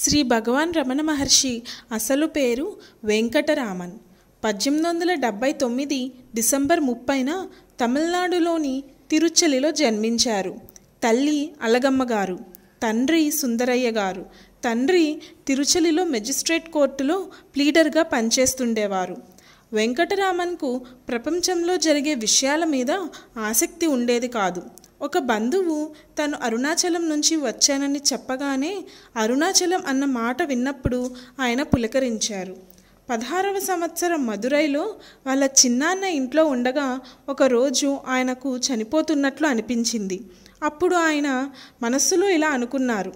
శ్రీ భగవాన్ రమణ మహర్షి అసలు పేరు వెంకటరామన్ పద్దెనిమిది వందల డెబ్బై తొమ్మిది డిసెంబర్ ముప్పైన తమిళనాడులోని తిరుచలిలో జన్మించారు తల్లి అలగమ్మ గారు తండ్రి సుందరయ్య గారు తండ్రి తిరుచలిలో మెజిస్ట్రేట్ కోర్టులో ప్లీడర్గా పనిచేస్తుండేవారు వెంకటరామన్కు ప్రపంచంలో జరిగే విషయాల మీద ఆసక్తి ఉండేది కాదు ఒక బంధువు తను అరుణాచలం నుంచి వచ్చానని చెప్పగానే అరుణాచలం అన్న మాట విన్నప్పుడు ఆయన పులకరించారు పదహారవ సంవత్సరం మధురైలో వాళ్ళ చిన్నాన్న ఇంట్లో ఉండగా ఒకరోజు ఆయనకు చనిపోతున్నట్లు అనిపించింది అప్పుడు ఆయన మనస్సులో ఇలా అనుకున్నారు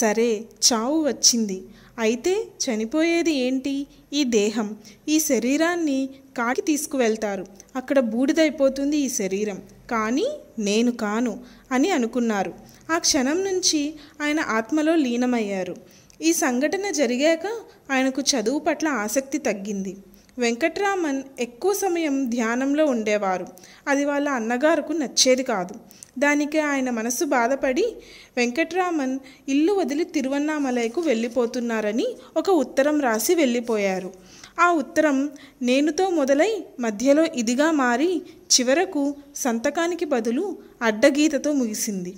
సరే చావు వచ్చింది అయితే చనిపోయేది ఏంటి ఈ దేహం ఈ శరీరాన్ని కాకి తీసుకువెళ్తారు అక్కడ బూడిదైపోతుంది ఈ శరీరం కానీ నేను కాను అని అనుకున్నారు ఆ క్షణం నుంచి ఆయన ఆత్మలో లీనమయ్యారు ఈ సంఘటన జరిగాక ఆయనకు చదువు పట్ల ఆసక్తి తగ్గింది వెంకట్రామన్ ఎక్కువ సమయం ధ్యానంలో ఉండేవారు అది వాళ్ళ అన్నగారుకు నచ్చేది కాదు దానికి ఆయన మనసు బాధపడి వెంకట్రామన్ ఇల్లు వదిలి తిరువన్నామలైకు వెళ్ళిపోతున్నారని ఒక ఉత్తరం రాసి వెళ్ళిపోయారు ఆ ఉత్తరం నేనుతో మొదలై మధ్యలో ఇదిగా మారి చివరకు సంతకానికి బదులు అడ్డగీతతో ముగిసింది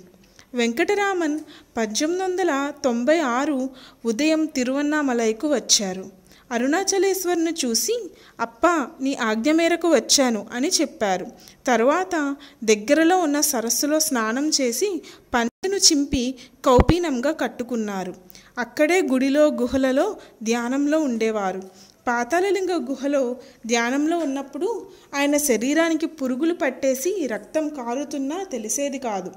వెంకటరామన్ పద్దెనిమిది వందల తొంభై ఆరు ఉదయం తిరువన్నామలైకు వచ్చారు అరుణాచలేశ్వర్ను చూసి అప్ప నీ ఆజ్ఞ మేరకు వచ్చాను అని చెప్పారు తరువాత దగ్గరలో ఉన్న సరస్సులో స్నానం చేసి పంటను చింపి కౌపీనంగా కట్టుకున్నారు అక్కడే గుడిలో గుహలలో ధ్యానంలో ఉండేవారు పాతాళలింగ గుహలో ధ్యానంలో ఉన్నప్పుడు ఆయన శరీరానికి పురుగులు పట్టేసి రక్తం కారుతున్నా తెలిసేది కాదు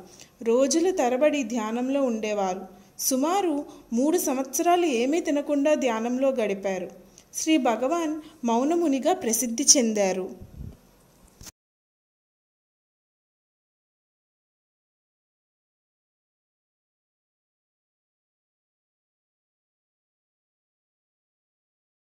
రోజులు తరబడి ధ్యానంలో ఉండేవారు సుమారు మూడు సంవత్సరాలు ఏమీ తినకుండా ధ్యానంలో గడిపారు శ్రీ భగవాన్ మౌనమునిగా ప్రసిద్ధి చెందారు